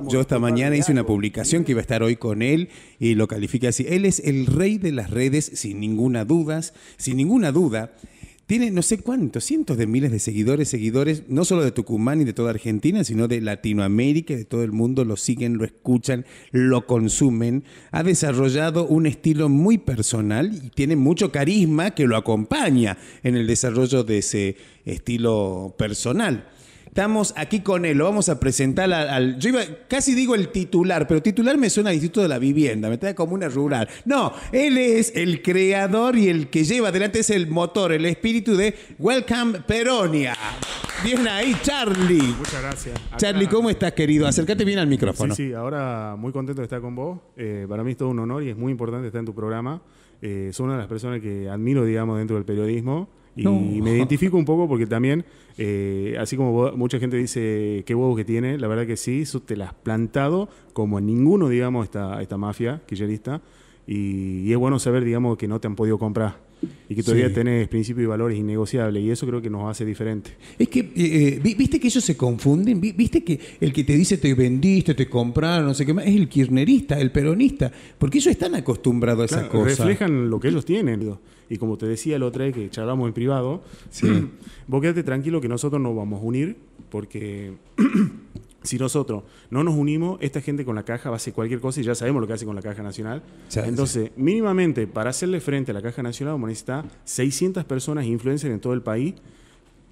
Yo esta mañana hice una publicación que iba a estar hoy con él y lo califica así. Él es el rey de las redes sin ninguna duda, sin ninguna duda. Tiene no sé cuántos, cientos de miles de seguidores, seguidores, no solo de Tucumán y de toda Argentina, sino de Latinoamérica, de todo el mundo, lo siguen, lo escuchan, lo consumen. Ha desarrollado un estilo muy personal y tiene mucho carisma que lo acompaña en el desarrollo de ese estilo personal. Estamos aquí con él, lo vamos a presentar al, Yo casi digo el titular, pero titular me suena al Instituto de la Vivienda, me trae como una rural. No, él es el creador y el que lleva adelante es el motor, el espíritu de Welcome Peronia. Bien ahí, Charlie. Muchas gracias. Charlie, ¿cómo estás, querido? Acércate bien al micrófono. Sí, sí, ahora muy contento de estar con vos. Eh, para mí es todo un honor y es muy importante estar en tu programa. Eh, soy una de las personas que admiro, digamos, dentro del periodismo. Y me identifico un poco porque también, eh, así como mucha gente dice qué huevos que tiene, la verdad que sí, eso te la has plantado como ninguno, digamos, esta, esta mafia killerista y es bueno saber, digamos, que no te han podido comprar y que todavía tenés principios y valores innegociables y eso creo que nos hace diferente. Es que, eh, eh, viste que ellos se confunden, viste que el que te dice te vendiste, te compraron, no sé qué más, es el kirnerista el peronista, porque ellos están acostumbrados a esas cosas. Reflejan lo que ellos tienen. Y como te decía el otra vez que charlamos en privado, vos quédate tranquilo que nosotros nos vamos a unir porque si nosotros no nos unimos, esta gente con la caja va a hacer cualquier cosa y ya sabemos lo que hace con la caja nacional. Entonces, mínimamente, para hacerle frente a la caja nacional, vamos a necesitar 600 personas influencers en todo el país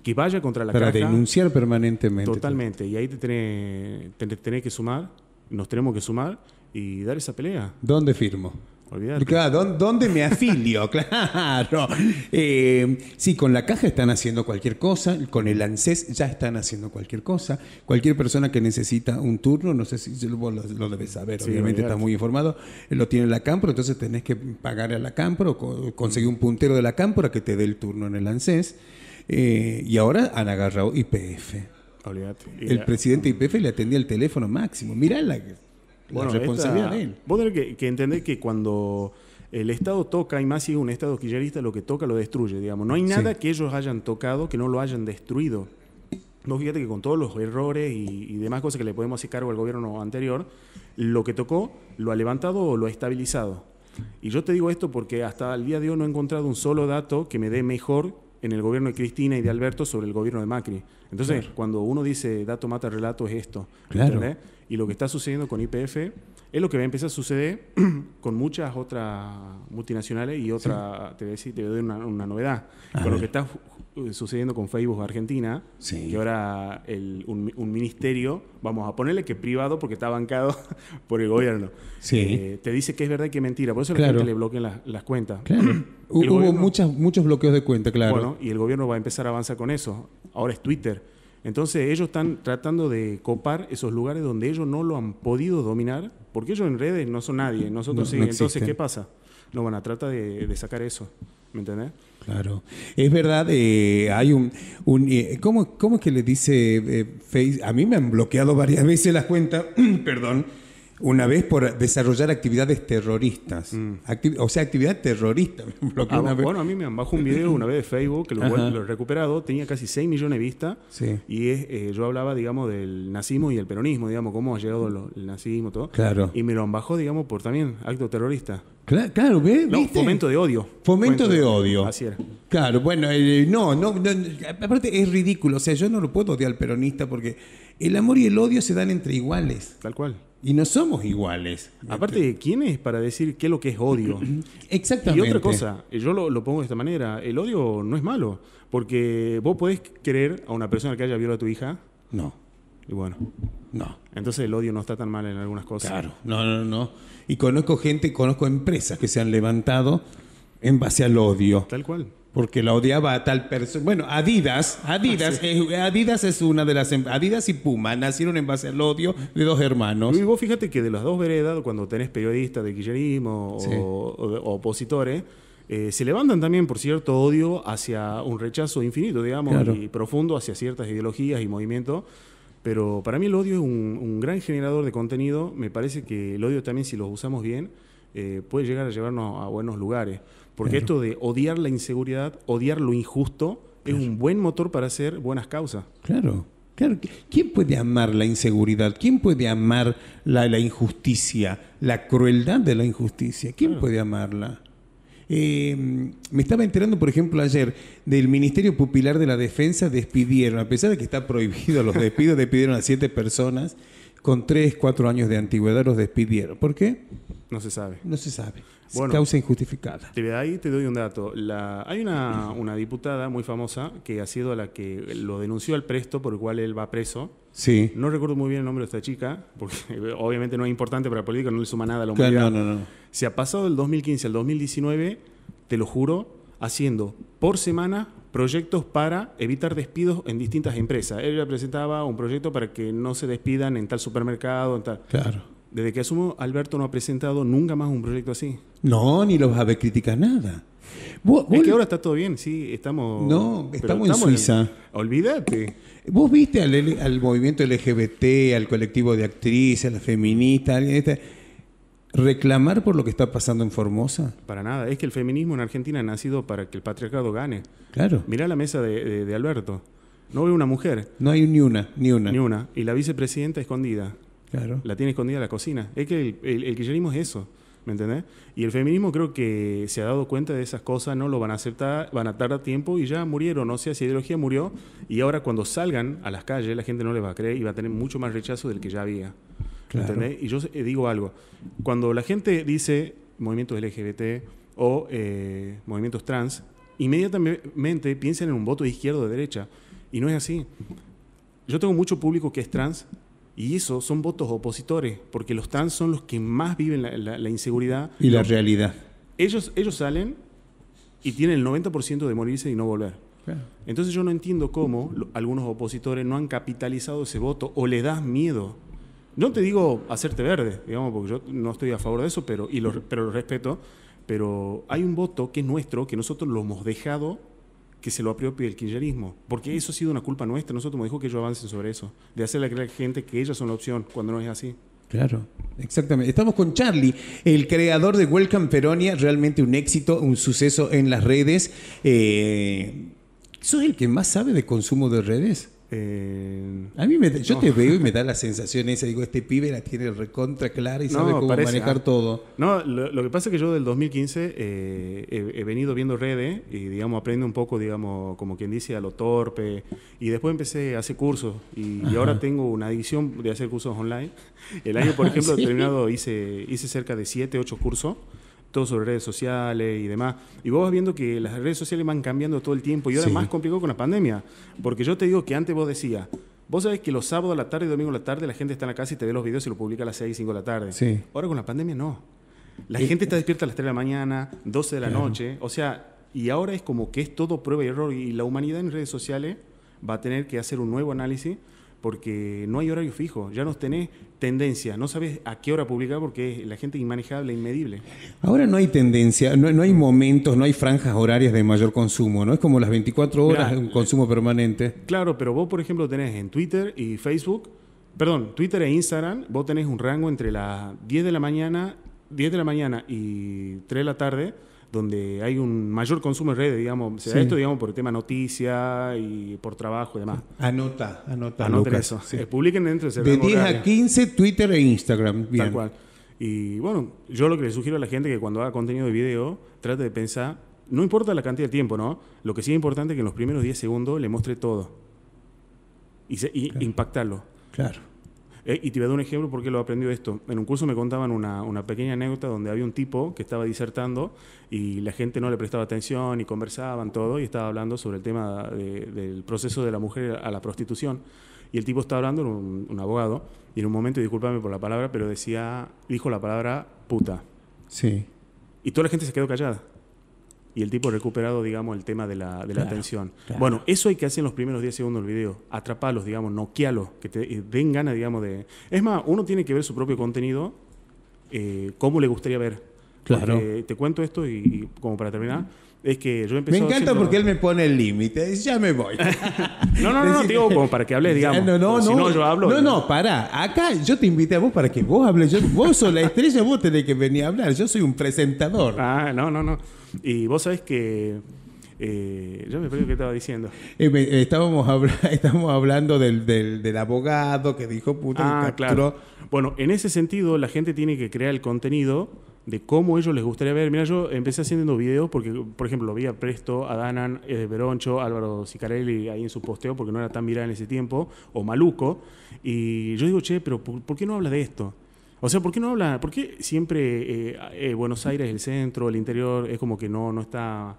que vaya contra la caja. Para denunciar permanentemente. Totalmente. Y ahí te tenés que sumar, nos tenemos que sumar y dar esa pelea. ¿Dónde firmo? Claro, ¿dónde me afilio? claro. Eh, sí, con la caja están haciendo cualquier cosa, con el ANSES ya están haciendo cualquier cosa. Cualquier persona que necesita un turno, no sé si vos lo, debes saber, obviamente estás muy informado, eh, lo tiene la CAMPRO, entonces tenés que pagar a la CAMPRO, conseguir un puntero de la CAMPRO que te dé el turno en el ANSES. Eh, y ahora han agarrado IPF. El presidente IPF le atendía el teléfono máximo. Mirá la bueno, responsabilidad Vos tenés que, entender que cuando el Estado toca, y más si es un Estado quillerista, lo que toca lo destruye, digamos. No hay nada que ellos hayan tocado que no lo hayan destruido. No, fíjate que con todos los errores y, demás cosas que le podemos hacer cargo al gobierno anterior, lo que tocó lo ha levantado o lo ha estabilizado. Y yo te digo esto porque hasta el día de hoy no he encontrado un solo dato que me dé mejor en el gobierno de Cristina y de Alberto sobre el gobierno de Macri. Entonces, cuando uno dice dato mata relato es esto. Claro. Y lo que está sucediendo con IPF es lo que va a empezar a suceder con muchas otras multinacionales y otra, te voy a decir, te voy a dar una, novedad. con lo que está sucediendo con Facebook Argentina, que ahora un, ministerio, vamos a ponerle que privado porque está bancado por el gobierno, eh, te dice que es verdad y que es mentira. Por eso claro. que le bloquean las, cuentas. Hubo muchas, muchos bloqueos de cuenta, claro. y el gobierno va a empezar a avanzar con eso. Ahora es Twitter. Entonces ellos están tratando de copar esos lugares donde ellos no lo han podido dominar, porque ellos en redes no son nadie, nosotros sí. Entonces, ¿qué pasa? No, van a tratar de sacar eso, ¿me entendés? Claro. Es verdad, eh, hay un... un eh, ¿cómo, es que le dice eh, Facebook? A mí me han bloqueado varias veces la cuenta perdón una vez por desarrollar actividades terroristas. Mm. o sea, actividad terrorista. Ah, bueno, a mí me bajó un video una vez de Facebook, que lo, he recuperado, tenía casi 6 millones de vistas. Y eh, yo hablaba, digamos, del nazismo y el peronismo, digamos, cómo ha llegado el nazismo, todo. Claro. Y me lo bajó, digamos, por también acto terrorista. Claro, claro ¿ves? fomento de odio. Fomento, de, odio. Así era. Claro, bueno, eh, no, no, no, aparte es ridículo. O sea, yo no lo puedo odiar al peronista porque el amor y el odio se dan entre iguales. Tal cual. Y no somos iguales. Aparte, de este- ¿quién es para decir qué es lo que es odio? Exactamente. Y otra cosa, eh, yo lo, lo, pongo de esta manera, el odio no es malo, porque vos podés querer a una persona que haya violado a tu hija. No. Y bueno. No. Entonces el odio no está tan mal en algunas cosas. Claro, no, no, no. Y conozco gente, conozco empresas que se han levantado en base al odio. Tal cual porque la odiaba a tal persona. Bueno, Adidas, ah, Adidas, Adidas es una de las em, Adidas y Puma nacieron en base al odio de dos hermanos. Y vos fíjate que de las dos veredas, cuando tenés periodistas de kirchnerismo o, opositores, eh, se levantan también por cierto odio hacia un rechazo infinito, digamos, y profundo hacia ciertas ideologías y movimientos. Pero para mí el odio es un, gran generador de contenido. Me parece que el odio también, si lo usamos bien, eh, puede llegar a llevarnos a buenos lugares. Porque esto de odiar la inseguridad, odiar lo injusto, es un buen motor para hacer buenas causas. Claro. Claro, ¿quién puede amar la inseguridad? ¿Quién puede amar la, injusticia, la crueldad de la injusticia? ¿Quién puede amarla? Eh, me estaba enterando, por ejemplo, ayer del Ministerio Pupilar de la Defensa despidieron, a pesar de que está prohibido los despidos, despidieron a siete personas con 3, 4 años de antigüedad los despidieron. ¿Por qué? No se sabe. No se sabe. Bueno, causa injustificada. Te, ahí te doy un dato. hay una, diputada muy famosa que ha sido la que lo denunció al presto, por el cual él va preso. Sí. No recuerdo muy bien el nombre de esta chica, porque obviamente no es importante para la política, no le suma nada a la humanidad. no, no, no. Se ha pasado del 2015 al 2019, te lo juro, haciendo por semana proyectos para evitar despidos en distintas empresas. Él ya presentaba un proyecto para que no se despidan en tal supermercado, en tal. Claro. Desde que asumo, Alberto no ha presentado nunca más un proyecto así. No, ni los vas a criticar nada. ¿Vos, es ahora está todo bien, sí, estamos. No, estamos, en Suiza. olvídate. Vos viste al, movimiento LGBT, al colectivo de actrices, a las feministas, a reclamar por lo que está pasando en Formosa. Para nada. Es que el feminismo en Argentina ha nacido para que el patriarcado gane. Claro. Mirá la mesa de, Alberto. No veo una mujer. No hay ni una, ni una. Ni una. Y la vicepresidenta escondida. Claro. La tiene escondida en la cocina. Es que el, el, kirchnerismo es eso. ¿Me entendés? Y el feminismo creo que se ha dado cuenta de esas cosas, no lo van a aceptar, van a tardar tiempo y ya murieron. O sea, esa ideología murió y ahora cuando salgan a las calles la gente no les va a creer y va a tener mucho más rechazo del que ya había. Y yo eh, digo algo. Cuando la gente dice movimientos LGBT o eh, movimientos trans, inmediatamente piensan en un voto de izquierda o de derecha. Y no es así. Yo tengo mucho público que es trans y eso son votos opositores, porque los trans son los que más viven la, inseguridad. Y la realidad. Ellos, ellos salen y tienen el 90% de morirse y no volver. Entonces yo no entiendo cómo algunos opositores no han capitalizado ese voto o le das miedo no te digo hacerte verde, digamos, porque yo no estoy a favor de eso, pero, y lo, pero respeto. Pero hay un voto que es nuestro, que nosotros lo hemos dejado que se lo apropie el kirchnerismo, porque eso ha sido una culpa nuestra, nosotros hemos dijo que ellos avancen sobre eso, de hacerle creer a la gente que ellas son la opción, cuando no es así. Claro, exactamente. Estamos con Charlie, el creador de Welcome Peronia, realmente un éxito, un suceso en las redes. Eh, es el que más sabe de consumo de redes? Eh, a mí me, yo te veo y me da la sensación esa, digo, este pibe la tiene recontra clara y sabe cómo manejar ah, todo. No, lo, que pasa es que yo del 2015 eh, he, venido viendo redes y, digamos, aprendo un poco, digamos, como quien dice, a lo torpe. Y después empecé a hacer cursos y, ahora tengo una adicción de hacer cursos online. El año, por ah, ejemplo, he terminado hice, hice cerca de 7, 8 cursos todo sobre redes sociales y demás. Y vos vas viendo que las redes sociales van cambiando todo el tiempo y ahora es más complicado con la pandemia. Porque yo te digo que antes vos decías, vos sabés que los sábados a la tarde y domingo a la tarde la gente está en la casa y te ve los videos y lo publica a las 6 y 5 de la tarde. Ahora con la pandemia no. La gente está eh. despierta a las 3 de la mañana, 12 de la noche. O sea, y ahora es como que es todo prueba y error y la humanidad en redes sociales va a tener que hacer un nuevo análisis porque no hay horario fijo, ya no tenés tendencia, no sabes a qué hora publicar porque la gente es inmanejable, inmedible. Ahora no hay tendencia, no, hay momentos, no hay franjas horarias de mayor consumo, ¿no? Es como las 24 horas, de un consumo permanente. Claro, pero vos, por ejemplo, tenés en Twitter y Facebook, perdón, Twitter e Instagram, vos tenés un rango entre las 10 de la mañana, 10 de la mañana y 3 de la tarde, donde hay un mayor consumo en redes, digamos, se da esto, digamos, por el tema noticia y por trabajo y demás. Anota, anota. Anoten eso. publiquen dentro de De 10 a 15 Twitter e Instagram. Bien. Tal cual. Y bueno, yo lo que le sugiero a la gente que cuando haga contenido de video, trate de pensar, no importa la cantidad de tiempo, ¿no? Lo que sí es importante es que en los primeros 10 segundos le muestre todo. Y, impactarlo. Claro. Eh, y te voy a dar un ejemplo porque lo aprendido esto. En un curso me contaban una, pequeña anécdota donde había un tipo que estaba disertando y la gente no le prestaba atención y conversaban todo y estaba hablando sobre el tema del proceso de la mujer a la prostitución. Y el tipo estaba hablando, Era un abogado, y en un momento, discúlpame por la palabra, pero decía, dijo la palabra puta. Sí. Y toda la gente se quedó callada y el tipo recuperado, digamos, el tema de la, atención. Bueno, eso hay que hacer en los primeros 10 segundos del video. Atrapalos, digamos, noquealos, que te eh, den ganas, digamos, de... Es más, uno tiene que ver su propio contenido, eh, cómo le gustaría ver. Claro. te cuento esto y como para terminar, es que yo Me encanta porque él me pone el límite. ya me voy. no, no, no, digo como para que hables digamos. No, no, no. Si no, yo hablo. No, no, pará. Acá yo te invité a vos para que vos hables. Yo, vos sos la estrella, vos tenés que venir a hablar. Yo soy un presentador. Ah, no, no, no. Y vos sabés que. Eh, yo me pregunto que estaba diciendo. Eh, eh, estábamos, hablando hablando del, del, abogado que dijo puta ah, Claro. Bueno, en ese sentido, la gente tiene que crear el contenido de cómo ellos les gustaría ver. Mira, yo empecé haciendo videos porque, por ejemplo, lo vi a Presto, a Danan, a eh, Veroncho, Álvaro Sicarelli ahí en su posteo porque no era tan viral en ese tiempo, o Maluco. Y yo digo, che, pero ¿por, qué no habla de esto? O sea, ¿por qué no habla? ¿Por qué siempre eh, eh, Buenos Aires, el centro, el interior, es como que no, no está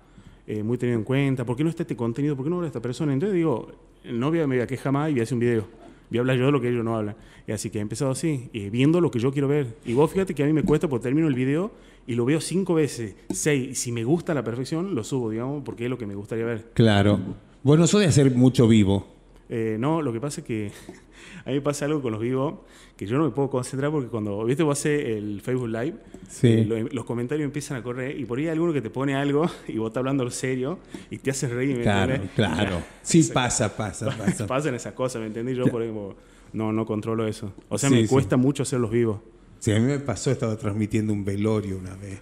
muy tenido en cuenta? ¿Por qué no está este contenido? ¿Por qué no habla esta persona? Entonces digo, no voy a, me voy a quejar jamás y voy a hacer un video voy habla yo de lo que ellos no hablan. Y así que he empezado así, viendo lo que yo quiero ver. Y vos fíjate que a mí me cuesta por término el video y lo veo cinco veces, seis. Y si me gusta la perfección, lo subo, digamos, porque es lo que me gustaría ver. Claro. bueno eso de hacer mucho vivo. Eh, no, lo que pasa es que a mí me pasa algo con los vivos que yo no me puedo concentrar porque cuando, viste, vos haces el Facebook Live, eh, em, los comentarios empiezan a correr y por ahí hay alguno que te pone algo y vos estás hablando serio y te haces reír. claro, claro. Sí, pasa, pasa, pasa. Pasan esas cosas, ¿me entendés? Yo, por ejemplo, no, no controlo eso. O sea, me cuesta mucho hacer los vivos. Sí, a mí me pasó, estaba transmitiendo un velorio una vez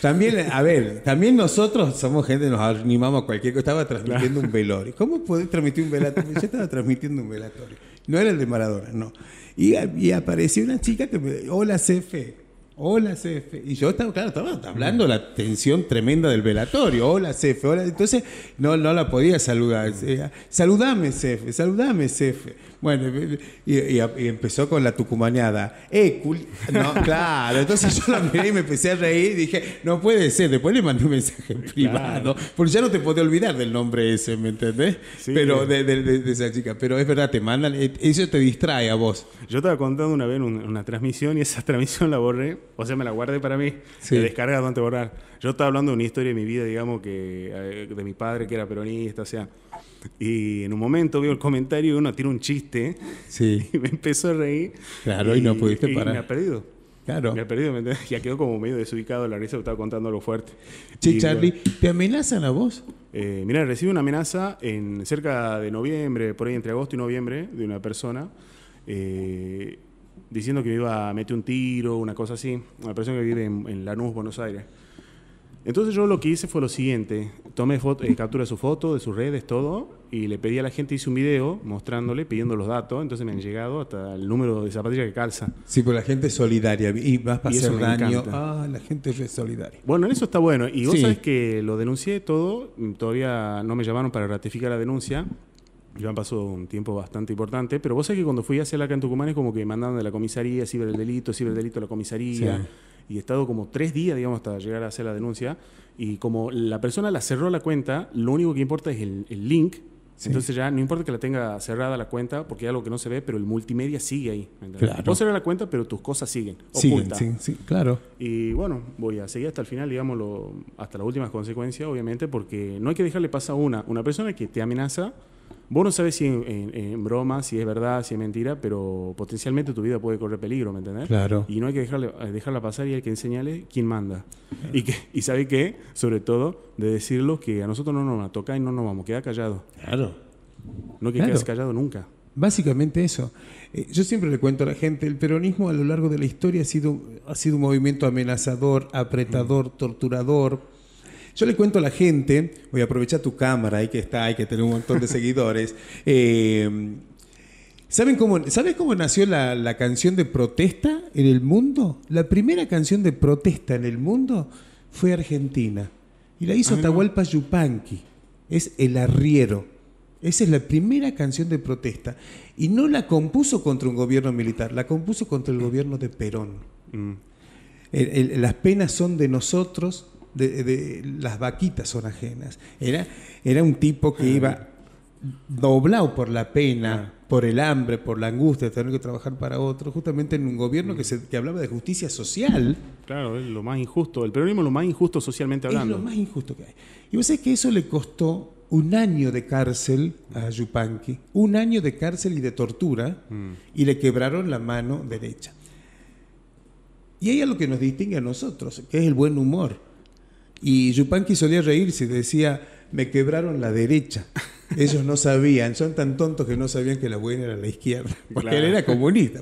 también, a ver, también nosotros somos gente, nos animamos a cualquier cosa. Estaba transmitiendo un velorio. ¿Cómo podés transmitir un velatorio? Yo estaba transmitiendo un velatorio. No era el de Maradona, no. Y, y apareció una chica que me hola, CF. Hola, CF. Y yo estaba, claro, estaba hablando la tensión tremenda del velatorio. Hola, CF. Hola. Entonces, no, no la podía saludar. Eh, saludame, CF. Saludame, CF. Bueno, eh, y, empezó con la tucumaneada. ¡Eh, cul No, claro. Entonces yo la miré y me empecé a reír y dije, no puede ser. Después le mandé un mensaje privado. Porque ya no te podía olvidar del nombre ese, ¿me entendés? Pero de, esa chica. Pero es verdad, te mandan, eh, eso te distrae a vos. Yo estaba contando una vez una, una transmisión y esa transmisión la borré o sea, me la guardé para mí. Sí. descarga de Borrar. Yo estaba hablando de una historia de mi vida, digamos, que eh, de mi padre que era peronista, o sea. Y en un momento veo el comentario y uno tira un chiste. Sí. Y me empezó a reír. Claro, y, no pudiste parar. y me ha perdido. Claro. Me ha perdido, ¿me Ya quedó como medio desubicado la risa, estaba contando lo fuerte. Che, Charlie, ¿te amenazan a vos? Eh, mira, recibí una amenaza en cerca de noviembre, por ahí entre agosto y noviembre, de una persona. Eh, diciendo que me iba a meter un tiro, una cosa así. Una persona que vive en, Lanús, Buenos Aires. Entonces yo lo que hice fue lo siguiente, tomé eh, captura de su foto, de sus redes, todo, y le pedí a la gente, hice un video mostrándole, pidiendo los datos, entonces me han llegado hasta el número de zapatillas que calza. Sí, pues la gente es solidaria y vas a hacer daño. Ah, la gente es solidaria. Bueno, en eso está bueno, y vos sabes sabés que lo denuncié todo, todavía no me llamaron para ratificar la denuncia, ya pasó un tiempo bastante importante, pero vos sabés que cuando fui hacia la acá en Tucumán es como que mandaron de la comisaría, ciberdelito, ciberdelito a la comisaría. Y he estado como tres días, digamos, hasta llegar a hacer la denuncia. Y como la persona la cerró la cuenta, lo único que importa es el, link. Entonces ya no importa que la tenga cerrada la cuenta, porque es algo que no se ve, pero el multimedia sigue ahí. Claro. Vos la cuenta, pero tus cosas siguen. Siguen, sí, claro. Y bueno, voy a seguir hasta el final, digámoslo, hasta las últimas consecuencias, obviamente, porque no hay que dejarle pasar una. Una persona que te amenaza, Vos no sabés si en, broma, si es verdad, si es mentira, pero potencialmente tu vida puede correr peligro, ¿me entendés? Claro. Y no hay que eh, dejarla pasar y hay que enseñarle quién manda. Y, que, sabe qué, sobre todo, de decirlo que a nosotros no nos toca y no nos vamos queda callado. Claro. No que callado nunca. Básicamente eso. Eh, yo siempre le cuento a la gente, el peronismo a lo largo de la historia ha sido, ha sido un movimiento amenazador, apretador, torturador, yo le cuento a la gente, voy a aprovechar tu cámara, ahí que está, hay que tener un montón de seguidores. Eh, ¿Saben cómo, ¿Sabes cómo nació la, canción de protesta en el mundo? La primera canción de protesta en el mundo fue Argentina. Y la hizo ah, Atahualpa Yupanqui. Es El Arriero. Esa es la primera canción de protesta. Y no la compuso contra un gobierno militar, la compuso contra el gobierno de Perón. Mm. las penas son de nosotros, de, las vaquitas son ajenas. Era, era un tipo que iba doblado por la pena, por el hambre, por la angustia de tener que trabajar para otro, justamente en un gobierno mm. que, se, hablaba de justicia social. Claro, es lo más injusto. El peronismo es lo más injusto socialmente hablando. Es lo más injusto que hay. Y vos sabés que eso le costó un año de cárcel a Yupanqui, un año de cárcel y de tortura, mm. y le quebraron la mano derecha. Y ahí es lo que nos distingue a nosotros, que es el buen humor. Y Yupanqui solía reírse y decía, me quebraron la derecha ellos no sabían, son tan tontos que no sabían que la buena era la izquierda, porque él era comunista.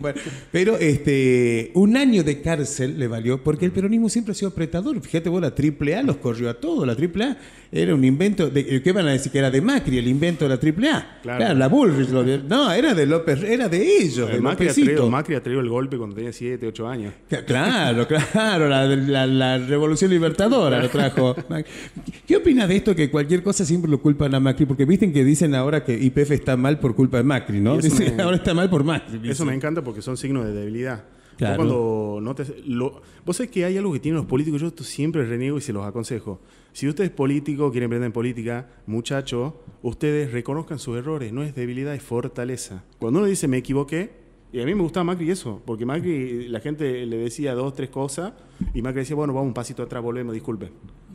pero este, un año de cárcel le valió, porque el peronismo siempre ha sido apretador. Fíjate vos, la AAA los corrió a todos. La AAA era un invento, de, eh, ¿qué van a decir? Que era de Macri, el invento de la AAA. Claro, claro la Bullrich. no, era de López, era de ellos. Macri, atrevió, Macri el golpe cuando tenía 7, 8 años. Claro, claro, la, la revolución libertadora lo trajo. ¿Qué opinas de esto que cualquier cosa siempre lo culpan a Macri? Porque viste que dicen ahora que IPF está mal por culpa de Macri, ¿no? ahora está mal por Macri. Eso me encanta porque son signos de debilidad. Cuando lo, vos sabés que hay algo que tienen los políticos, yo siempre reniego y se los aconsejo. Si usted es político, quiere emprender en política, muchacho, ustedes reconozcan sus errores, no es debilidad, es fortaleza. Cuando uno dice me equivoqué, y a mí me gustaba Macri eso, porque Macri la gente le decía dos, tres cosas, y Macri decía, bueno, vamos un pasito atrás, volvemos, disculpen.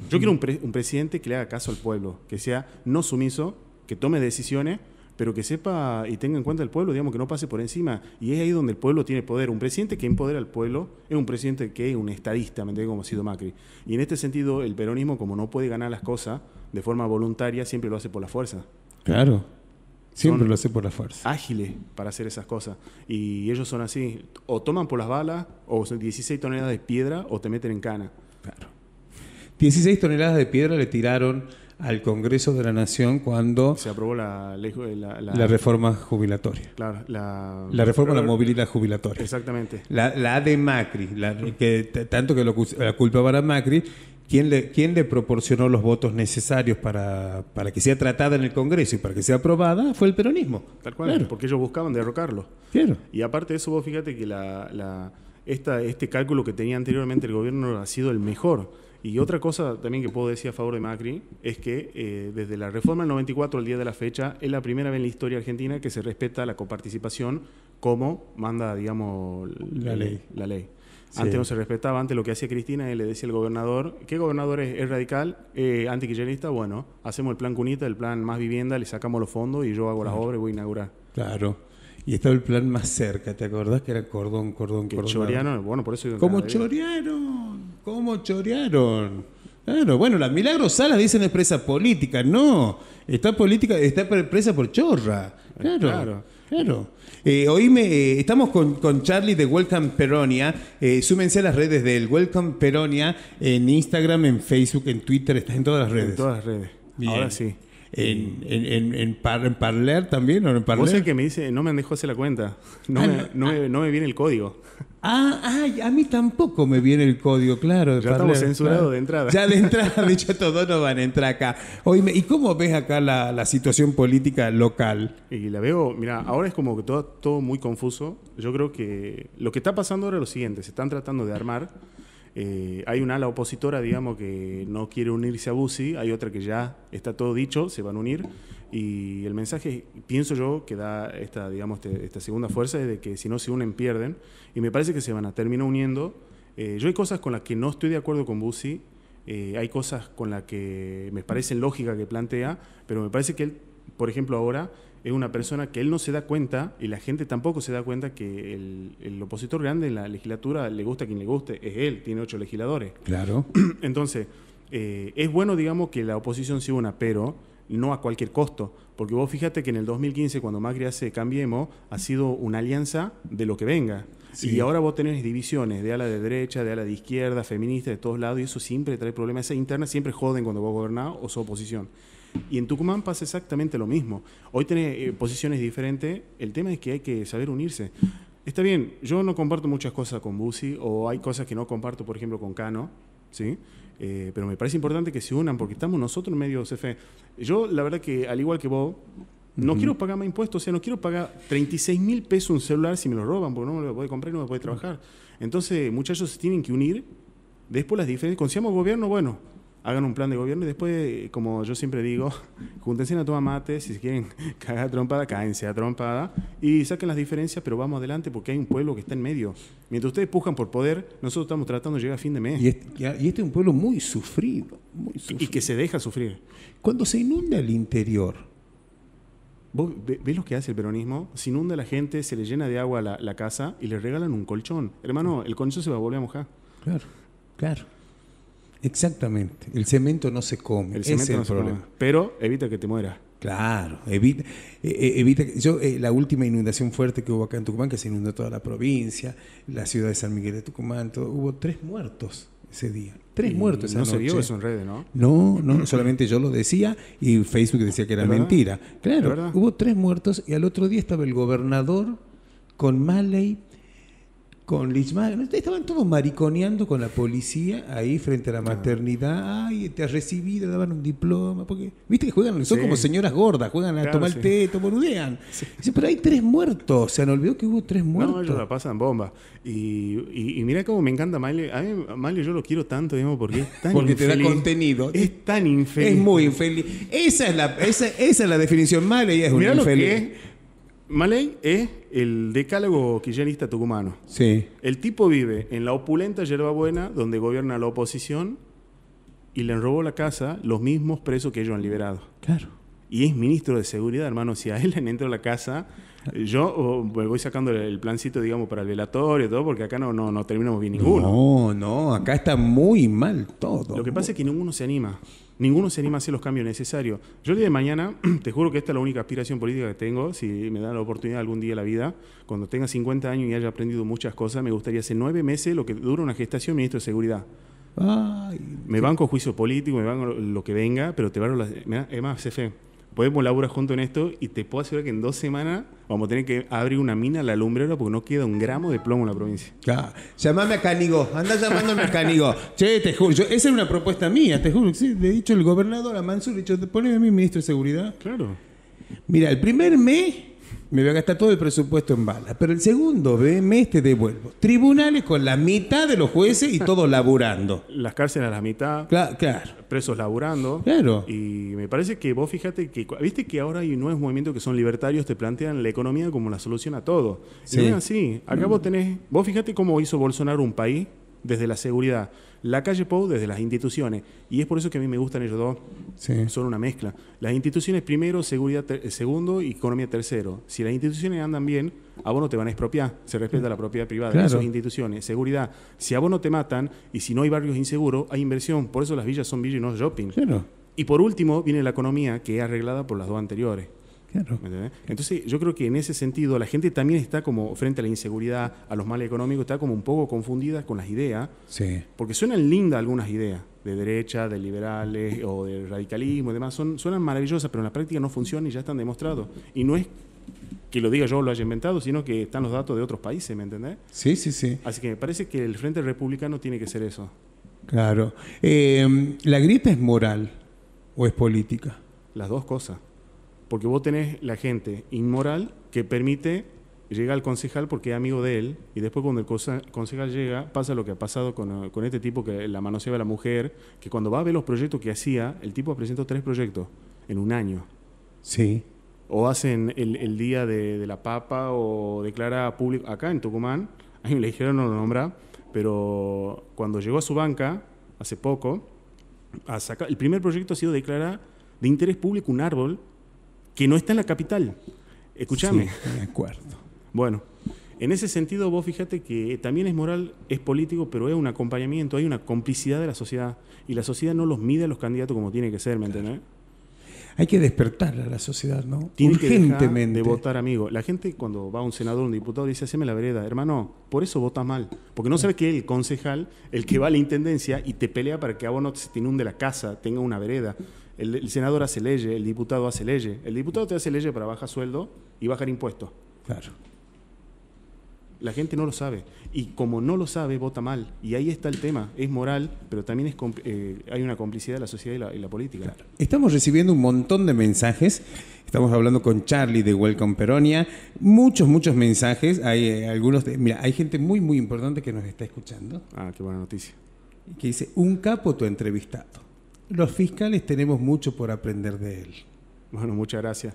Yo quiero un, un presidente que le haga caso al pueblo, que sea no sumiso, que tome decisiones, pero que sepa y tenga en cuenta el pueblo, digamos, que no pase por encima. Y es ahí donde el pueblo tiene poder. Un presidente que empodera al pueblo es un presidente que es un estadista, ¿me entiendo Como ha sido Macri. Y en este sentido, el peronismo, como no puede ganar las cosas de forma voluntaria, siempre lo hace por la fuerza. Claro. Siempre lo hace por la fuerza. Ágiles para hacer esas cosas. Y ellos son así. O toman por las balas, o 16 toneladas de piedra, o te meten en cana. Claro. 16 toneladas de piedra le tiraron al Congreso de la Nación cuando... Se aprobó la ley... La, la, reforma jubilatoria. la, reforma de la movilidad jubilatoria. Exactamente. La, de Macri, que, tanto que lo, la culpaban a Macri, ¿quién le, le proporcionó los votos necesarios para, para que sea tratada en el Congreso y para que sea aprobada? Fue el peronismo. Tal cual, porque ellos buscaban derrocarlo. Y aparte de eso, vos fíjate que la, esta, este cálculo que tenía anteriormente el gobierno ha sido el mejor y otra cosa también que puedo decir a favor de Macri es que eh, desde la reforma del 94 al día de la fecha es la primera vez en la historia argentina que se respeta la coparticipación como manda, digamos, la, ley. La ley. Antes no se respetaba, antes lo que hacía Cristina es le decía al gobernador, ¿qué gobernador es, radical? Eh, antiquillerista, bueno, hacemos el plan Cunita, el plan Más Vivienda, le sacamos los fondos y yo hago las obras y voy a inaugurar. Claro. Y estaba el plan más cerca, ¿te acordás que era cordón, cordón, cordón? Choriano, bueno, por eso... Como chorearon. ¿Cómo chorearon? Claro, bueno, las milagrosas las dicen es presa política. No, está política, está presa por chorra. Eh, claro, claro. claro. Eh, oíme, eh, estamos con, con, Charlie de Welcome Peronia. súmense a las redes del Welcome Peronia en Instagram, en Facebook, en Twitter, estás en todas las redes. En todas las redes. Ahora sí en, en, en, en, en Parler también, ¿o en Vos es que me dice, no me han dejado hacer la cuenta. Ah, no, me, viene el código. Ah, a mí tampoco me viene el código, claro. Ya estamos censurados de entrada. Ya de entrada, de hecho, todos no van a entrar acá. Oye, ¿y cómo ves acá la, situación política local? Y la veo, mira, ahora es como que todo, todo muy confuso. Yo creo que lo que está pasando ahora es lo siguiente: se están tratando de armar eh, hay una ala opositora, digamos, que no quiere unirse a Bussi, hay otra que ya está todo dicho, se van a unir. Y el mensaje, pienso yo, que da esta, digamos, este, esta segunda fuerza es de que si no se unen, pierden. Y me parece que se van a terminar uniendo. Eh, yo hay cosas con las que no estoy de acuerdo con Bussi, eh, hay cosas con las que me parecen lógica que plantea, pero me parece que él, por ejemplo, ahora es una persona que él no se da cuenta y la gente tampoco se da cuenta que el, opositor grande en la legislatura le gusta a quien le guste, es él, tiene ocho legisladores. Claro. Entonces, eh, es bueno, digamos, que la oposición se una, pero no a cualquier costo. Porque vos fíjate que en el 2015, cuando Macri hace Cambiemos, ha sido una alianza de lo que venga. Y ahora vos tenés divisiones de ala de derecha, de ala de izquierda, feminista, de todos lados, y eso siempre trae problemas. Esa interna siempre joden cuando vos gobernás o sos oposición. Y en Tucumán pasa exactamente lo mismo. Hoy tiene eh, posiciones diferentes. El tema es que hay que saber unirse. Está bien, yo no comparto muchas cosas con Busi o hay cosas que no comparto, por ejemplo, con Cano, ¿sí? Eh, pero me parece importante que se unan porque estamos nosotros en medio de CFE. Yo, la verdad que, al igual que vos, no quiero pagar más impuestos, o sea, no quiero pagar 36 mil pesos un celular si me lo roban, porque no me lo puede comprar y no me puede trabajar. Entonces, muchachos se tienen que unir. Después las diferencias, con gobierno, bueno, hagan un plan de gobierno y después, eh, como yo siempre digo, júntense a toma mate, si se quieren cagar trompada, cáense a trompada y saquen las diferencias, pero vamos adelante porque hay un pueblo que está en medio. Mientras ustedes pujan por poder, nosotros estamos tratando de llegar a fin de mes. Y este, es un pueblo muy sufrido, muy Y que se deja sufrir. Cuando se inunda el interior, ¿Vos ves lo que hace el peronismo? Se inunda la gente, se le llena de agua la, la casa y le regalan un colchón. Hermano, el colchón se va a volver a mojar. Claro, claro. Exactamente. El cemento no se come. El cemento problema. pero evita que te mueras. Claro, evita, eh, eh, evita que, yo eh, la última inundación fuerte que hubo acá en Tucumán, que se inundó toda la provincia, la ciudad de San Miguel de Tucumán, hubo tres muertos ese día. Tres muertos no se en redes, ¿no? No, no, solamente yo lo decía y Facebook decía que era mentira. Claro, hubo tres muertos y al otro día estaba el gobernador con Maley con Lichman, estaban todos mariconeando con la policía ahí frente a la ah. maternidad, ay, te has recibido, daban un diploma, porque viste que juegan, son como señoras gordas, juegan a tomar té teto, boludean. pero hay tres muertos, se han olvidado que hubo tres muertos. No, ellos la pasan bomba. Y, y, mira cómo me encanta Miley, a mí Miley yo lo quiero tanto, digamos, porque es tan Porque te da contenido. Es tan infeliz. Es muy infeliz. Esa es la, esa, esa es la definición, Miley es un infeliz. Maley es el decálogo kirchnerista tucumano. Sí. El tipo vive en la opulenta Yerbabuena, donde gobierna la oposición, y le robó la casa los mismos presos que ellos han liberado. Claro. Y es ministro de seguridad, hermano. Si a él le entró a la casa, yo me pues, voy sacando el plancito, digamos, para el velatorio y todo, porque acá no, no, no terminamos bien ninguno. No, no, acá está muy mal todo. Lo que pasa es que ninguno se anima. Ninguno se anima a hacer los cambios necesarios. Yo el día de mañana, te juro que esta es la única aspiración política que tengo, si me da la oportunidad algún día en la vida, cuando tenga 50 años y haya aprendido muchas cosas, me gustaría hacer nueve meses lo que dura una gestación ministro de Seguridad. me banco juicio político, me banco lo que venga, pero te van las... Es más, CFE, podemos laburar juntos en esto y te puedo asegurar que en dos semanas vamos a tener que abrir una mina a la lumbrera porque no queda un gramo de plomo en la provincia. Claro. Llamame a Canigo, anda llamándome a Canigo. che, te esa es una propuesta mía, te juro. Sí, de dicho el gobernador a Mansur, dicho, poneme a mí ministro de Seguridad. Claro. Mira, el primer mes me voy a gastar todo el presupuesto en balas. Pero el segundo, me este devuelvo. Tribunales con la mitad de los jueces y todos laburando. Las cárceles a la mitad. Claro, Presos laburando. Claro. Y me parece que vos fíjate que, viste que ahora hay nuevos movimiento que son libertarios, te plantean la economía como la solución a todo. Sí. así. Acá vos tenés, vos fíjate cómo hizo Bolsonaro un país desde la seguridad, la calle Pou desde las instituciones. Y es por eso que a mí me gustan ellos dos. Son una mezcla. Las instituciones primero, seguridad eh, segundo y economía tercero. Si las instituciones andan bien, a vos no te van a expropiar. Se respeta la propiedad privada de esas instituciones. Seguridad. Si a vos no te matan y si no hay barrios inseguros, hay inversión. Por eso las villas son villas y no shopping. Y por último viene la economía, que es arreglada por las dos anteriores. Entonces yo creo que en ese sentido la gente también está como frente a la inseguridad, a los males económicos, está como un poco confundida con las ideas, porque suenan lindas algunas ideas de derecha, de liberales o de radicalismo y demás, son, suenan maravillosas, pero en la práctica no funcionan y ya están demostrados. Y no es que lo diga yo o lo haya inventado, sino que están los datos de otros países, ¿me entendés? Sí, sí, sí. Así que me parece que el Frente Republicano tiene que ser eso. Claro. Eh, ¿La gripe es moral o es política? Las dos cosas. Porque vos tenés la gente inmoral que permite llega al concejal porque es amigo de él, y después cuando el concejal llega, pasa lo que ha pasado con, este tipo que la manoseaba a la mujer, que cuando va a ver los proyectos que hacía, el tipo presentó tres proyectos en un año. Sí. O hacen el, día de, la papa o declara público. Acá en Tucumán, ahí me dijeron no lo nombra, pero cuando llegó a su banca, hace poco, el primer proyecto ha sido declarar de interés público un árbol que no está en la capital. Escúchame. de acuerdo. Bueno, en ese sentido vos fíjate que también es moral, es político, pero es un acompañamiento, hay una complicidad de la sociedad y la sociedad no los mide a los candidatos como tiene que ser, ¿me entiendes? hay que despertar a la sociedad, ¿no? Urgentemente. de votar, amigo. La gente cuando va a un senador, un diputado, dice, haceme la vereda. Hermano, por eso votas mal. Porque no sabes que el concejal, el que va a la intendencia y te pelea para que a vos no te inunde la casa, tenga una vereda. El, el senador hace leyes, el diputado hace leyes. El diputado te hace leyes para bajar sueldo y bajar impuestos. Claro. La gente no lo sabe. Y como no lo sabe, vota mal. Y ahí está el tema. Es moral, pero también es eh, hay una complicidad de la sociedad y la, política. Estamos recibiendo un montón de mensajes. Estamos hablando con Charlie de Welcome Peronia. Muchos, muchos mensajes. Hay eh, algunos. hay gente muy, muy importante que nos está escuchando. Ah, qué buena noticia. Que dice: Un capo tu entrevistado. Los fiscales tenemos mucho por aprender de él. Bueno, muchas gracias.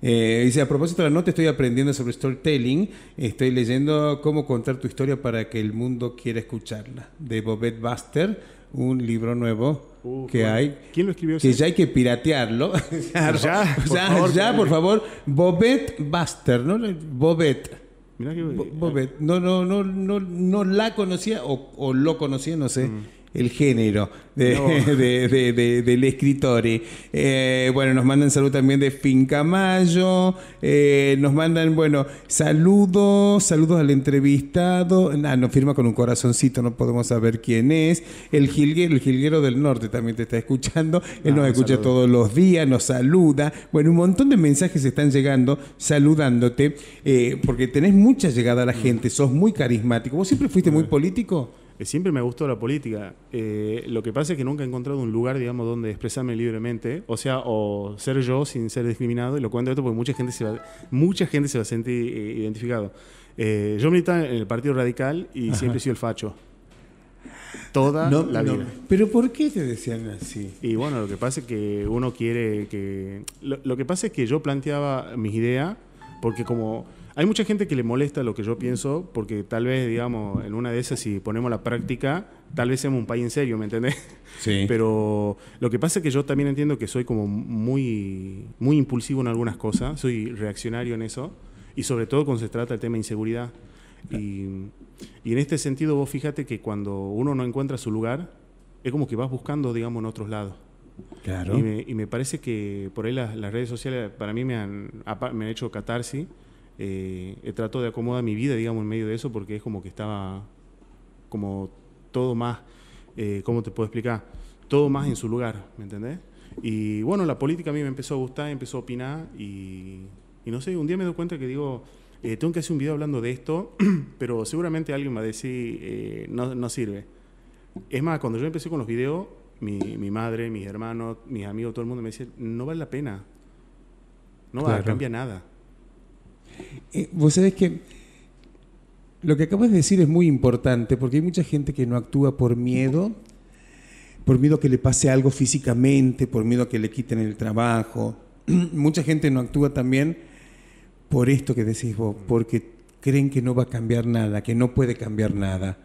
Eh, dice, a propósito de la nota, estoy aprendiendo sobre storytelling. Estoy leyendo cómo contar tu historia para que el mundo quiera escucharla. De Bobet Buster, un libro nuevo que hay. Que ya hay que piratearlo. ya, por favor, Bobet Buster, ¿no? Bobet. Mirá que... Eh, Bobet. No, no, no, no, no la conocía o, lo conocía, no sé. Mm el género del escritor. Eh, bueno, nos mandan salud también de Fincamayo, eh, nos mandan, bueno, saludos, saludos al entrevistado, Ah, nos firma con un corazoncito, no podemos saber quién es, el Gilguero el gilguero del norte también te está escuchando, él nos ah, escucha todos los días, nos saluda, bueno, un montón de mensajes están llegando saludándote, eh, porque tenés mucha llegada a la mm. gente, sos muy carismático, vos siempre fuiste muy mm. político. Eh, siempre me gustó la política. Eh, lo que pasa es que nunca he encontrado un lugar, digamos, donde expresarme libremente, o sea, o ser yo sin ser discriminado, y lo cuento esto porque mucha gente se va, mucha gente se va a sentir eh, identificado. Eh, yo militaba en el Partido Radical y siempre he sido el facho. Toda la vida. ¿Pero por qué te decían así? Y bueno, lo que pasa es que uno quiere que... lo que pasa es que yo planteaba mis ideas porque como hay mucha gente que le molesta lo que yo pienso, porque tal vez, digamos, en una de esas, si ponemos la práctica, tal vez seamos un país en serio, ¿me entendés? Sí. Pero lo que pasa es que yo también entiendo que soy como muy, muy impulsivo en algunas cosas, soy reaccionario en eso, y sobre todo cuando se trata del tema de inseguridad. Y, en este sentido, vos fíjate que cuando uno no encuentra su lugar, es como que vas buscando, digamos, en otros lados. Claro. Y me, parece que por ahí las, las redes sociales para mí me han, me han hecho catarsis eh, trato de acomodar mi vida, digamos, en medio de eso, porque es como que estaba como todo más, eh, ¿cómo te puedo explicar? Todo más en su lugar, ¿me entendés? Y bueno, la política a mí me empezó a gustar, empezó a opinar y, no sé, un día me doy cuenta que digo, eh, tengo que hacer un video hablando de esto, pero seguramente alguien va a decir, eh, no, sirve. Es más, cuando yo empecé con los videos, mi, madre, mis hermanos, mis amigos, todo el mundo me dice no vale la pena. No cambia nada. Eh, vos sabés que lo que acabas de decir es muy importante porque hay mucha gente que no actúa por miedo, por miedo que le pase algo físicamente, por miedo a que le quiten el trabajo. mucha gente no actúa también por esto que decís vos, porque creen que no va a cambiar nada, que no puede cambiar nada.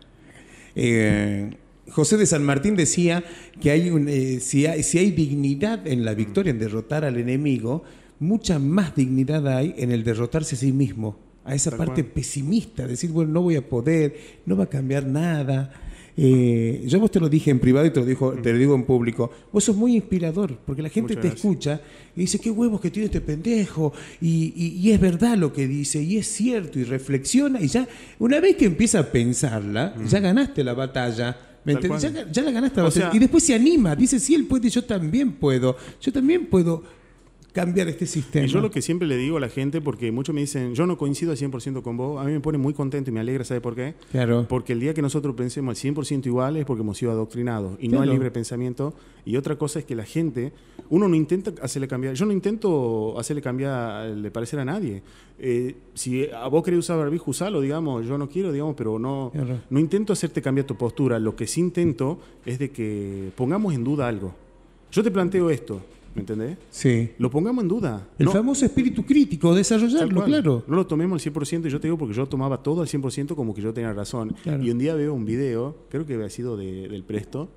Eh, José de San Martín decía que eh, si, hay, si, hay, dignidad en la victoria, en derrotar al enemigo, mucha más dignidad hay en el derrotarse a sí mismo, a esa parte pesimista, decir, bueno, no voy a poder, no va a cambiar nada. Eh, yo vos te lo dije en privado y te lo, te lo digo en público. Vos sos muy inspirador, porque la gente te escucha y dice, qué huevos que tiene este pendejo, y, es verdad lo que dice, y es cierto, y reflexiona, y ya, una vez que empieza a pensarla, ya ganaste la batalla. ¿Me ya, ya, la ganaste y después se anima, dice, sí, él puede, yo también puedo, yo también puedo cambiar este sistema. Y yo lo que siempre le digo a la gente, porque muchos me dicen, yo no coincido al 100% con vos, a mí me pone muy contento y me alegra, ¿sabe por qué? Claro. Porque el día que nosotros pensemos al 100% igual es porque hemos sido adoctrinados y no hay libre pensamiento. Y otra cosa es que la gente, uno no intenta hacerle cambiar, yo no intento hacerle cambiar le eh, parecer a nadie. Eh, si a vos querés usar barbijo, usalo, digamos, yo no quiero, digamos, pero no, no intento hacerte cambiar tu postura, lo que sí intento es de que pongamos en duda algo. Yo te planteo esto, ¿Me entendés? Sí. Lo pongamos en duda. El famoso espíritu crítico, desarrollarlo, claro. No lo tomemos al 100%, yo te digo porque yo tomaba todo al 100% como que yo tenía razón. Y un día veo un video, creo que había sido del Presto,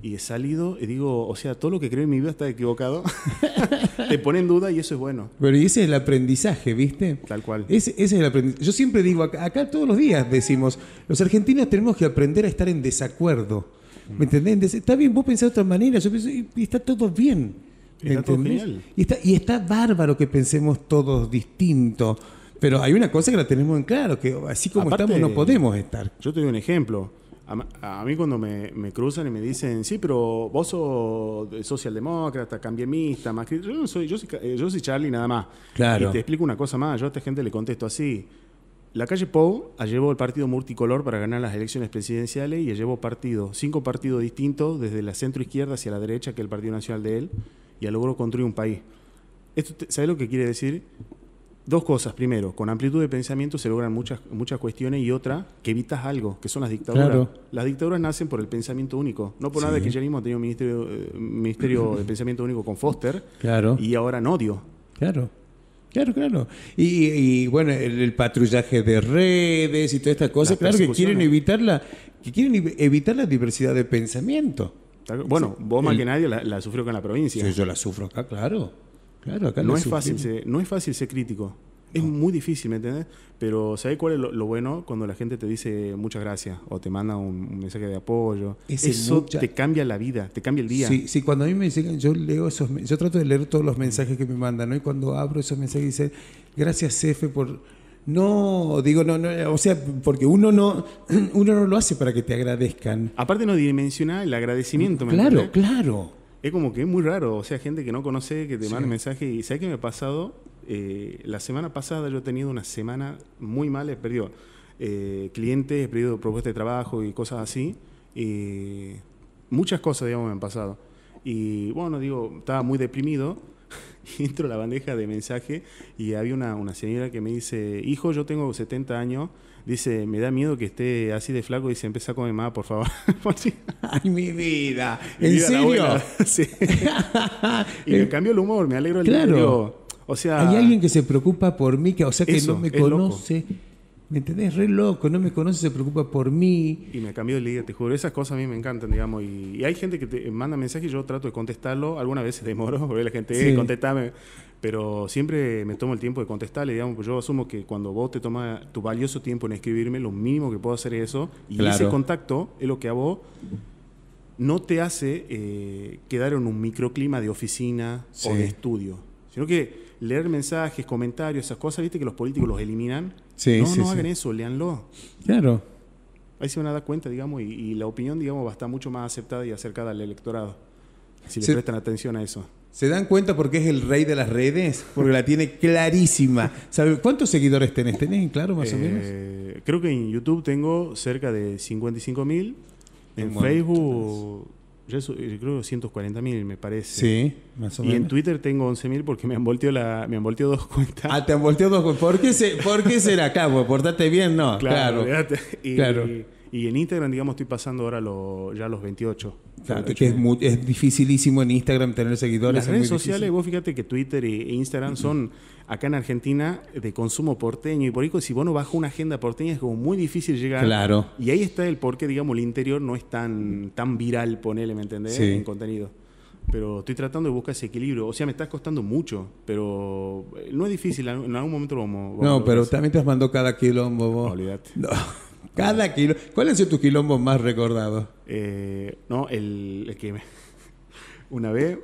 y he salido y digo, o sea, todo lo que creo en mi vida está equivocado. te pone en duda y eso es bueno. Pero y ese es el aprendizaje, ¿viste? Tal cual. Ese, es el aprendizaje. Yo siempre digo, acá, todos los días decimos, los argentinos tenemos que aprender a estar en desacuerdo. ¿Me entendés? Está bien, vos pensás de otra manera, yo pienso, y está todo bien y, está, bárbaro que pensemos todos distintos Pero hay una cosa que la tenemos en claro, que así como estamos no podemos estar. Yo te doy un ejemplo. A, mí cuando me, cruzan y me dicen, sí, pero vos sos eh, socialdemócrata, cambiemista, Yo, no soy, yo, soy, eh, Charlie nada más. Y te explico una cosa más, yo a esta gente le contesto así. La calle Pou llevó el partido multicolor para ganar las elecciones presidenciales y llevó partidos, cinco partidos distintos desde la centro izquierda hacia la derecha, que el Partido Nacional de él, y logró construir un país. Esto, lo que quiere decir? Dos cosas. Primero, con amplitud de pensamiento se logran muchas, muchas cuestiones y otra, que evitas algo, que son las dictaduras. Las dictaduras nacen por el pensamiento único. No por nada que ya mismo ha tenido un ministerio, eh, ministerio de pensamiento único con Foster y ahora en odio. Claro. Claro, claro. Y, bueno, el, patrullaje de redes y todas estas cosas claro que quieren evitar la, que quieren evitar la diversidad de pensamiento. Bueno, vos más que nadie la, la, sufrió acá en la provincia. yo la sufro acá, claro. Claro, no es fácil, no es fácil ser crítico. Es muy difícil, ¿me entiendes? Pero ¿sabes cuál es lo, bueno? Cuando la gente te dice muchas gracias o te manda un, mensaje de apoyo. eso te cambia la vida, te cambia el día. Sí, sí, cuando a mí me dicen, yo leo esos, yo trato de leer todos los mensajes que me mandan, ¿no? Y cuando abro esos mensajes y dice, gracias jefe, por... No, digo, no, no, o sea, porque uno no, uno no lo hace para que te agradezcan. Aparte no dimensiona el agradecimiento. ¿me claro, claro. Es como que es muy raro, o sea, gente que no conoce, que te manda mensaje y ¿sabes qué me ha pasado? Eh, la semana pasada yo he tenido una semana muy mal, he perdido eh, clientes, he perdido propuestas de trabajo y cosas así. Y muchas cosas, digamos, me han pasado. Y bueno, digo, estaba muy deprimido. entro a la bandeja de mensaje y había una, señora que me dice, hijo, yo tengo 70 años, dice, me da miedo que esté así de flaco, dice, empieza a comer más, por favor. Ay, mi vida, ¿en serio? sí. y me cambió el humor, me alegro el claro. O sea, hay alguien que se preocupa por mí, que, o sea, que no me conoce. ¿Me entendés? Re loco, no me conoce, se preocupa por mí. Y me cambió el día, te juro. Esas cosas a mí me encantan, digamos. Y, hay gente que te manda mensajes y yo trato de contestarlo. Algunas veces demoro, porque la gente, eh, contestame. Pero siempre me tomo el tiempo de contestarle, digamos. yo asumo que cuando vos te tomas tu valioso tiempo en escribirme, lo mínimo que puedo hacer es eso. Y ese contacto es lo que a vos no te hace eh, quedar en un microclima de oficina o de estudio. Sino que leer mensajes, comentarios, esas cosas, viste que los políticos los eliminan. Sí, no, no hagan eso, leanlo. Claro. Ahí se van a dar cuenta, digamos, y, la opinión, digamos, va a estar mucho más aceptada y acercada al electorado, si le prestan atención a eso. ¿Se dan cuenta porque es el rey de las redes? Porque la tiene clarísima. ¿Sabe cuántos seguidores tenés? ¿Tenés en claro más o eh, menos? Creo que en YouTube tengo cerca de 55 mil. En Facebook yo, eh, creo 140 mil, me parece. Sí, más o menos. Y en Twitter tengo 11 mil porque me han, volteado la, me han volteado dos cuentas. Ah, te han volteado dos cuentas. ¿Por qué, será acá? Pues, portate bien, no. Claro. Claro. Y en Instagram, digamos, estoy pasando ahora ya ya los 28. Claro, que es, es, dificilísimo en Instagram tener seguidores. Las redes sociales, vos fíjate que Twitter e Instagram son acá en Argentina de consumo porteño. Y por ahí, pues, si vos no bajas una agenda porteña, es como muy difícil llegar. Claro. Y ahí está el por qué, digamos, el interior no es tan, tan viral, ponele, ¿me entendés? En contenido. Pero estoy tratando de buscar ese equilibrio. O sea, me está costando mucho, pero eh, no es difícil. En algún momento vamos. no, pero también te has mandado cada kilo, bobo. No. Cada kilo. ¿Cuál ha sido tu quilombo más recordado? Eh, no, el, el que una vez,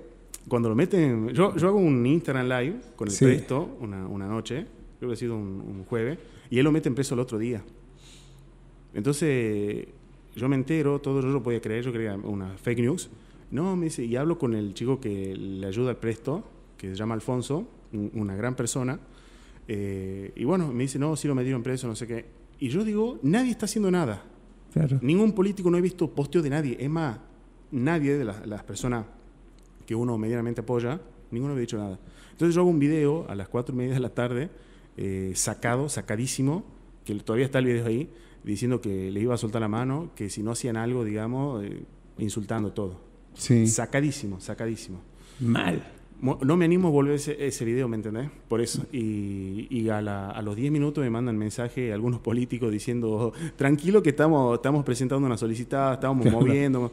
cuando lo meten, yo, yo hago un Instagram live con el Presto una, una, noche, creo que ha sido un, jueves, y él lo mete en preso el otro día. Entonces, yo me entero, todo yo lo podía creer, yo creía una fake news. No, me dice, y hablo con el chico que le ayuda al Presto, que se llama Alfonso, una gran persona. Eh, y bueno, me dice, no, si lo metieron preso, no sé qué. Y yo digo, nadie está haciendo nada. Claro. Ningún político, no he visto posteo de nadie. Es más, nadie de las, personas que uno medianamente apoya, ninguno me ha dicho nada. Entonces yo hago un video a las cuatro y media de la tarde, eh, sacado, sacadísimo, que todavía está el video ahí, diciendo que le iba a soltar la mano, que si no hacían algo, digamos, eh, insultando todo. Sacadísimo, sacadísimo. Mal. No me animo a volver ese, ese video, ¿me entendés? Por eso. Y, a, los 10 minutos me mandan mensaje algunos políticos diciendo, tranquilo que estamos, presentando una solicitada, estamos moviendo.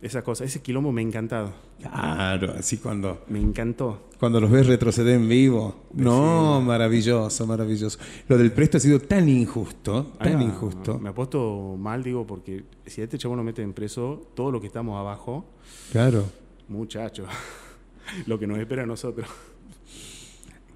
Esas cosas. Ese quilombo me ha encantado. Claro, así cuando... Me encantó. Cuando los ves retroceder en vivo. No, maravilloso, maravilloso. Lo del presto ha sido tan injusto, tan injusto. Me apuesto mal, digo, porque si a este chavo lo en preso, todo lo que estamos abajo... Claro. Muchacho. lo que nos espera a nosotros.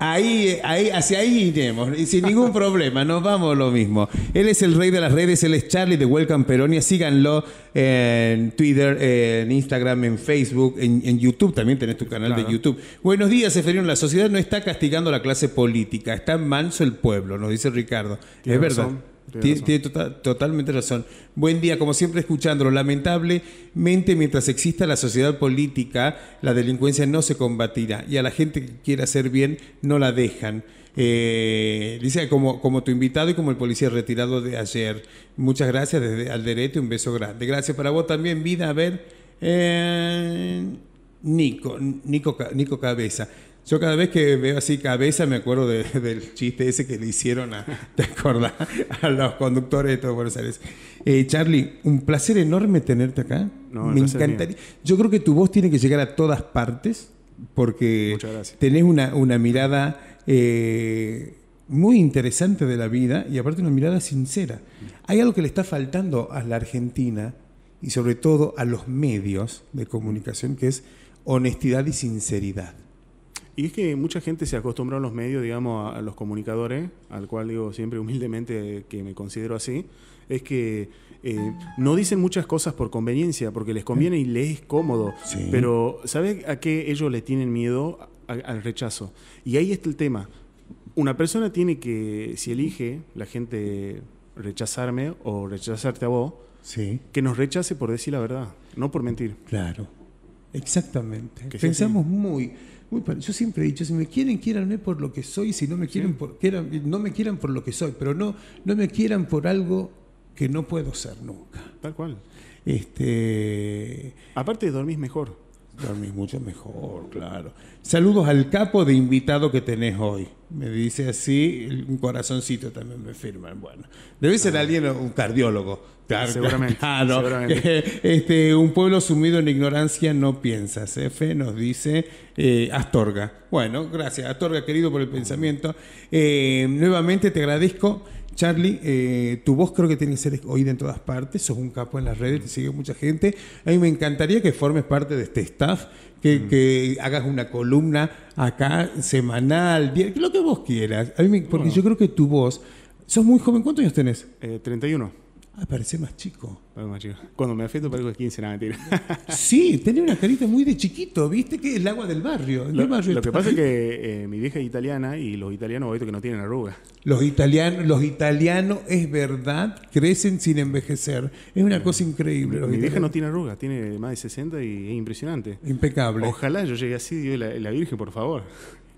Ahí, ahí, hacia ahí iremos, y sin ningún problema, nos vamos lo mismo. Él es el rey de las redes, él es Charlie de Welcome Peronia, síganlo en Twitter, en Instagram, en Facebook, en, YouTube, también tenés tu canal de YouTube. Buenos días, Eferino, la sociedad no está castigando a la clase política, está manso el pueblo, nos dice Ricardo. Es verdad. Tiene, tota, totalmente razón. Buen día, como siempre escuchándolo. Lamentablemente, mientras exista la sociedad política, la delincuencia no se combatirá y a la gente que quiere hacer bien no la dejan. Eh, dice, como, como tu invitado y como el policía retirado de ayer. Muchas gracias desde Alderete, un beso grande. Gracias para vos también, vida. A ver, eh, Nico, Nico, Nico Cabeza. Yo cada vez que veo así cabeza me acuerdo del chiste ese que le hicieron a, ¿te a los conductores de todo Buenos Aires. Eh, Charlie, un placer enorme tenerte acá. me encantaría. Yo creo que tu voz tiene que llegar a todas partes porque tenés una, mirada eh, muy interesante de la vida y aparte una mirada sincera. Hay algo que le está faltando a la Argentina y sobre todo a los medios de comunicación que es honestidad y sinceridad. Y es que mucha gente se acostumbró a los medios, digamos, a, los comunicadores, al cual digo siempre humildemente que me considero así, es que eh, no dicen muchas cosas por conveniencia, porque les conviene y les es cómodo. Pero ¿sabes a qué ellos le tienen miedo? al rechazo. Y ahí está el tema. Una persona tiene que, si elige la gente rechazarme o rechazarte a vos, que nos rechace por decir la verdad, no por mentir. Claro, exactamente. Que Pensamos muy yo siempre he dicho, si me quieren, quieranme por lo que soy, si no me quieren, no me quieran por lo que soy, pero no, no me quieran por algo que no puedo ser nunca. Tal cual. Este... Aparte dormir mejor. Dormís mucho mejor, claro. Saludos al capo de invitado que tenés hoy. Me dice así, un corazoncito también me firma. Bueno, debe ser ah. alguien, un cardiólogo. Claro, seguramente. seguramente. Este, un pueblo sumido en ignorancia no piensa. Efe nos dice eh, Astorga. Bueno, gracias Astorga, querido, por el pensamiento. Eh, nuevamente te agradezco. Charlie, eh, tu voz creo que tiene que ser oída en todas partes, sos un capo en las redes, te sigue mucha gente. A mí me encantaría que formes parte de este staff, que, mm. que hagas una columna acá semanal, lo que vos quieras. porque yo creo que tu voz, sos muy joven, ¿cuántos años tenés? Eh, 31. Ah, más chico. chico. Cuando me afecto parezco de 15, nada, mentira. sí, tenía una carita muy de chiquito, viste que es el agua del barrio. Lo, que este. pasa es que eh, mi vieja es italiana y los italianos, visto que no tienen arrugas. Los italianos, los italianos, es verdad, crecen sin envejecer. Es una cosa increíble. mi vieja no tiene arrugas, tiene más de 60 y es impresionante. Impecable. Ojalá yo llegue así, Dios la Virgen, por favor.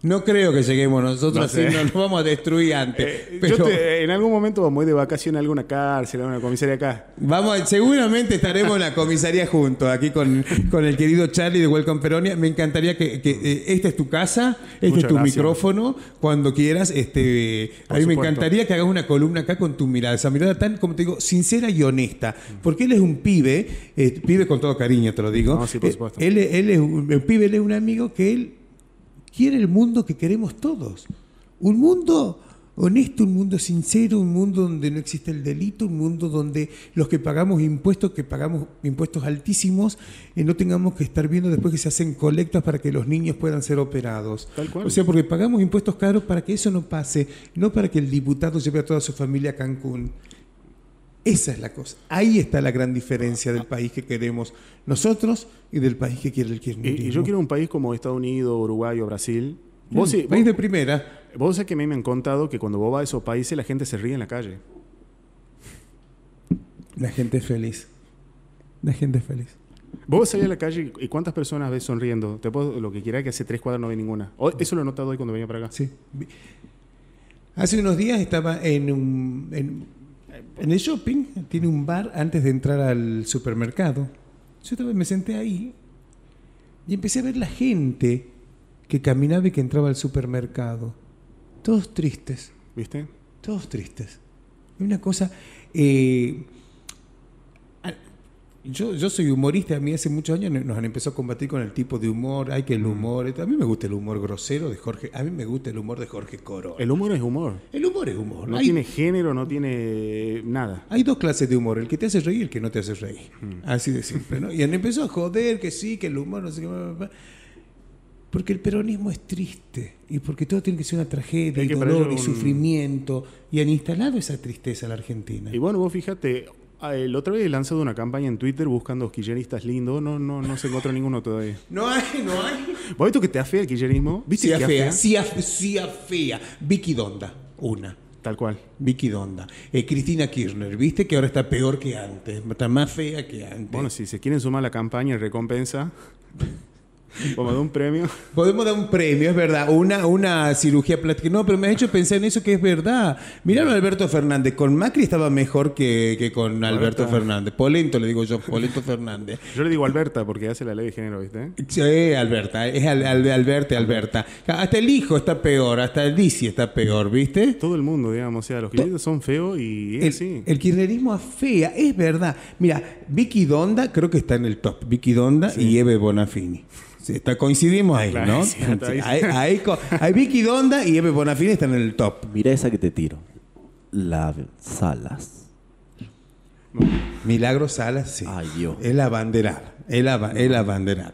No creo que lleguemos nosotros así, nos vamos a destruir antes. Eh, pero... Eh, en algún momento vamos a ir de vacaciones a alguna cárcel, a una comisaría acá. Vamos, seguramente estaremos en la comisaría juntos, aquí con, con el querido Charlie de Welcome Peronia. Me encantaría que, eh, esta es tu casa, este es tu micrófono, cuando quieras. Este, a mí me encantaría que hagas una columna acá con tu mirada, esa mirada tan, como te digo, sincera y honesta. Porque él es un pibe, pibe con todo cariño, te lo digo. No, sí, por supuesto. él, es un, el pibe, es un amigo que él quiere el mundo que queremos todos. Un mundo honesto, un mundo sincero, un mundo donde no existe el delito, un mundo donde los que pagamos impuestos, que pagamos impuestos altísimos, eh, no tengamos que estar viendo después que se hacen colectas para que los niños puedan ser operados. O sea, porque pagamos impuestos caros para que eso no pase, no para que el diputado lleve a toda su familia a Cancún. Esa es la cosa. Ahí está la gran diferencia del país que queremos nosotros y del país que quiere el que Y, yo quiero un país como Estados Unidos, Uruguay o Brasil. Mm, vos, sí, país de primera. Vos sabés que a mí me han contado que cuando vos vas a esos países la gente se ríe en la calle. La gente es feliz. La gente es feliz. Vos salís a la calle y cuántas personas ves sonriendo. Te puedo lo que quiera que hace tres cuadras no ve ninguna. Eso lo he notado hoy cuando venía para acá. Sí. Hace unos días estaba en un, en el shopping tiene un bar antes de entrar al supermercado. Yo otra vez me senté ahí y empecé a ver la gente que caminaba y que entraba al supermercado. Todos tristes. ¿Viste? Todos tristes. Una cosa... Eh, yo, soy humorista, a mí hace muchos años nos han empezado a combatir con el tipo de humor, hay que el mm. humor, este, a mí me gusta el humor grosero de Jorge, a mí me gusta el humor de Jorge Coro. El humor es humor. El humor es humor. No tiene género, no tiene nada. Hay dos clases de humor, el que te hace reír y el que no te hace reír. Mm. Así de simple, ¿no? Y han empezado a joder que sí, que el humor, no sé qué. Porque el peronismo es triste y porque todo tiene que ser una tragedia y, dolor y sufrimiento y han instalado esa tristeza en la Argentina. Y bueno, vos fíjate, Ah, el otra vez lanzado una campaña en Twitter buscando quilleristas lindos. No, no, no se encontró ninguno todavía. No hay, no hay. ¿Vos visto que te afea el quillerismo? ¿Viste sí, que afea, Sí, Vicky Donda, una. Tal cual. Vicky Donda. Eh, Cristina Kirchner, ¿viste? Que ahora está peor que antes. Está más fea que antes. Bueno, si se quieren sumar a la campaña en recompensa. Podemos dar un premio. Podemos dar un premio, es verdad. Una, una cirugía plástica. No, pero me has hecho pensar en eso que es verdad. mira a Alberto Fernández. Con Macri estaba mejor que, con Alberto Fernández. Polento le digo yo, Polento Fernández. Yo le digo Alberta porque hace la ley de género, ¿viste? Sí, Alberta. Es al, de Alberta, Alberta. Hasta el hijo está peor, hasta el DC está peor, ¿viste? Todo el mundo, digamos. O sea, los kirchneristas son feos y es el, así. El fea, es verdad. Mira, Vicky Donda creo que está en el top. Vicky Donda y Eve Bonafini está, coincidimos ahí, ¿no? ahí, Vicky Donda y Eve Bonafini están en el top. Mira esa que te tiro. La Salas. Milagro Salas, sí. Es la banderada. El, es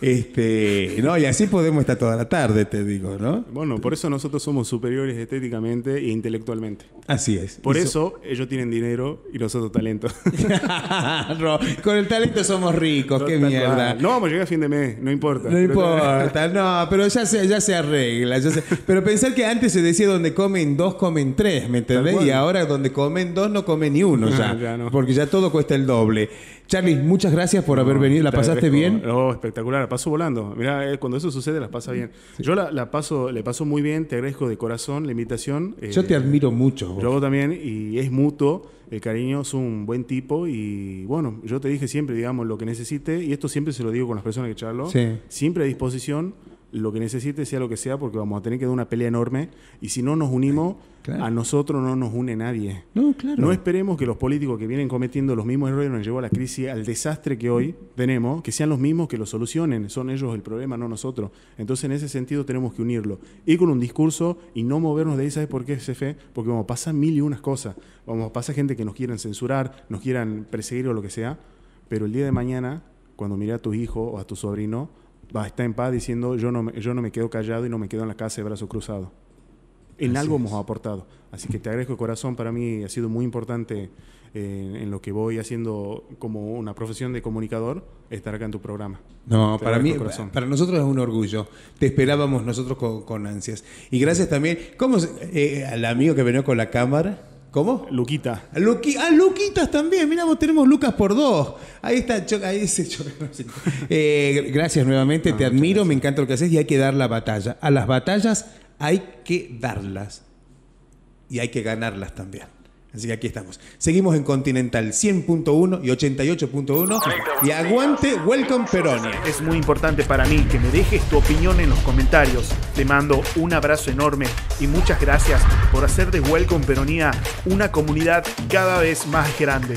Este, no, y así podemos estar toda la tarde, te digo, ¿no? Bueno, por eso nosotros somos superiores estéticamente e intelectualmente. Así es. Por eso, ellos tienen dinero y nosotros talento. con el talento somos ricos, qué mierda. No vamos a a fin de mes, no importa. No importa, no, pero ya se, ya se arregla. Pero pensar que antes se decía donde comen dos, comen tres, ¿me entendés? Y ahora donde comen dos, no comen ni uno ya. Porque ya todo cuesta el doble. Charlie, muchas gracias por haber venido. ¿La pasaste bien? No, espectacular. La paso volando. Mira, eh, cuando eso sucede, la pasa bien. Yo la, paso, le paso muy bien. Te agradezco de corazón la invitación. Eh, yo te admiro mucho. Yo también. Y es mutuo. El cariño es un buen tipo. Y bueno, yo te dije siempre, digamos, lo que necesite. Y esto siempre se lo digo con las personas que charlo. Siempre a disposición lo que necesite, sea lo que sea, porque vamos a tener que dar una pelea enorme. Y si no nos unimos, a nosotros no nos une nadie. No, claro. No esperemos que los políticos que vienen cometiendo los mismos errores nos llevó a la crisis, al desastre que hoy tenemos, que sean los mismos que lo solucionen. Son ellos el problema, no nosotros. Entonces, en ese sentido, tenemos que unirlo. Ir con un discurso y no movernos de ahí, ¿sabes por qué, fe Porque vamos, pasa mil y unas cosas. Vamos, pasa gente que nos quieran censurar, nos quieran perseguir o lo que sea. Pero el día de mañana, cuando mire a tu hijo o a tu sobrino, está en paz diciendo yo no, yo no me quedo callado y no me quedo en la casa de brazos cruzados. En algo hemos aportado. Así que te agradezco corazón, para mí ha sido muy importante eh, en lo que voy haciendo como una profesión de comunicador, estar acá en tu programa. No, para mí, para nosotros es un orgullo. Te esperábamos nosotros con, ansias. Y gracias también, como eh, al amigo que venía con la cámara? ¿Cómo? Luquita. Luqui ah, Luquitas también. Mira, vos tenemos Lucas por dos. Ahí está. Ahí dice eh, gracias nuevamente. Ah, te admiro, me encanta lo que haces y hay que dar la batalla. A las batallas hay que darlas y hay que ganarlas también. Así que aquí estamos. Seguimos en Continental 100.1 y 88.1. Y aguante, welcome Peronia. Es muy importante para mí que me dejes tu opinión en los comentarios. Te mando un abrazo enorme y muchas gracias por hacer de Welcome Peronía una comunidad cada vez más grande.